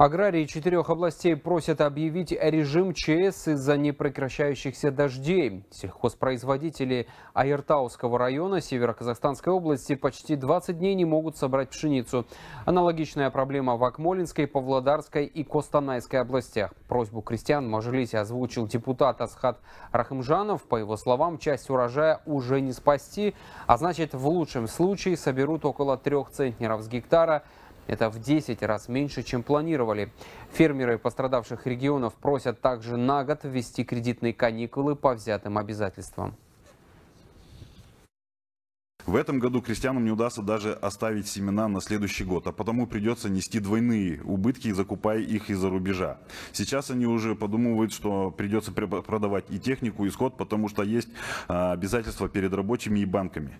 Аграрии четырех областей просят объявить режим ЧС из-за непрекращающихся дождей. Сельхозпроизводители Айртауского района Северо-Казахстанской области почти 20 дней не могут собрать пшеницу. Аналогичная проблема в Акмолинской, Павлодарской и Костанайской областях. Просьбу крестьян Мажилисе озвучил депутат Асхат Рахмжанов. По его словам, часть урожая уже не спасти, а значит в лучшем случае соберут около трех центнеров с гектара – это в 10 раз меньше, чем планировали. Фермеры пострадавших регионов просят также на год ввести кредитные каникулы по взятым обязательствам. В этом году крестьянам не удастся даже оставить семена на следующий год, а потому придется нести двойные убытки, закупая их из-за рубежа. Сейчас они уже подумывают, что придется продавать и технику, и скот, потому что есть а, обязательства перед рабочими и банками.